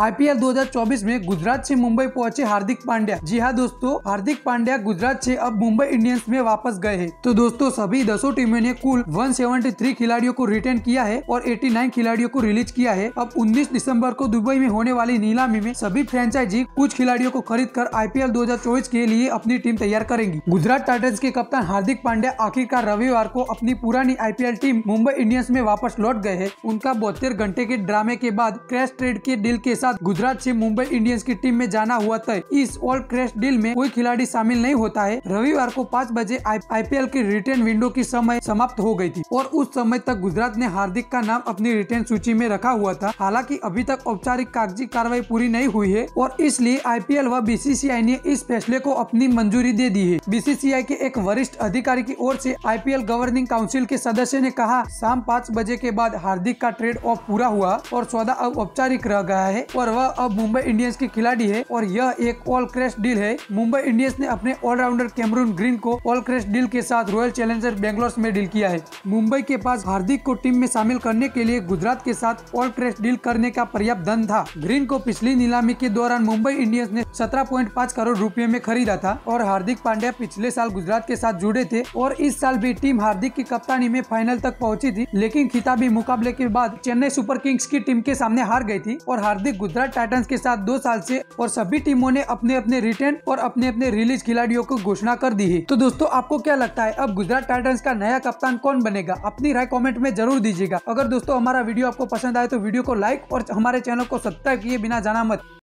IPL 2024 में गुजरात से मुंबई पहुंचे हार्दिक पांड्या जी हाँ दोस्तों हार्दिक पांड्या गुजरात से अब मुंबई इंडियंस में वापस गए हैं तो दोस्तों सभी दसों टीमों ने कुल 173 खिलाड़ियों को रिटर्न किया है और 89 खिलाड़ियों को रिलीज किया है अब 19 दिसंबर को दुबई में होने वाली नीलामी में सभी फ्रेंचाइजी कुछ खिलाड़ियों को खरीद कर आईपीएल 2024 के लिए अपनी टीम तैयार करेंगी गुजरात टाइटन्स के कप्तान हार्दिक पांड्या आखिरकार रविवार को अपनी पुरानी आईपीएल टीम मुंबई इंडियंस में वापस लौट गए है उनका बहत्तर घंटे के ड्रामे के बाद क्रैश ट्रेड के डील के साथ साथ गुजरात से मुंबई इंडियंस की टीम में जाना हुआ तय इस ऑल क्रैश डील में कोई खिलाड़ी शामिल नहीं होता है रविवार को पाँच बजे आईपीएल की रिटर्न विंडो की समय समाप्त हो गयी थी और उस समय तक गुजरात ने हार्दिक का नाम अपनी रिटर्न सूची में रखा हुआ था हालांकि अभी तक औपचारिक कागजी कार्रवाई पूरी नहीं हुई है और इसलिए आईपीएल व बीसीसीआई ने इस फैसले को अपनी मंजूरी दे दी है बीसीसीआई के एक वरिष्ठ अधिकारी की ओर से आईपीएल गवर्निंग काउंसिल के सदस्य ने कहा शाम पाँच बजे के बाद हार्दिक का ट्रेड ऑफ पूरा हुआ और सौदा अब औपचारिक रह गया है पर वह अब मुंबई इंडियंस के खिलाड़ी है और यह एक ऑल क्रेश डील है मुंबई इंडियंस ने अपने ऑलराउंडर कैमरून ग्रीन को ऑल क्रेश डील के साथ रॉयल चैलेंजर बेंगलोर में डील किया है मुंबई के पास हार्दिक को टीम में शामिल करने के लिए गुजरात के साथ ऑल क्रेश डील करने का पर्याप्त धन था ग्रीन को पिछली नीलामी के दौरान मुंबई इंडियंस ने सत्रह करोड़ रूपए में खरीदा था और हार्दिक पांड्या पिछले साल गुजरात के साथ जुड़े थे और इस साल भी टीम हार्दिक की कप्तानी में फाइनल तक पहुंची थी लेकिन खिताबी मुकाबले के बाद चेन्नई सुपर किंग्स की टीम के सामने हार गई थी और हार्दिक गुजरात टाइटंस के साथ दो साल से और सभी टीमों ने अपने अपने रिटर्न और अपने अपने रिलीज खिलाड़ियों को घोषणा कर दी है तो दोस्तों आपको क्या लगता है अब गुजरात टाइटन्स का नया कप्तान कौन बनेगा अपनी राय कॉमेंट में जरूर दीजिएगा अगर दोस्तों हमारा वीडियो आपको पसंद आए तो वीडियो को लाइक और हमारे चैनल को सब्सक्राइब किए बिना जाना मत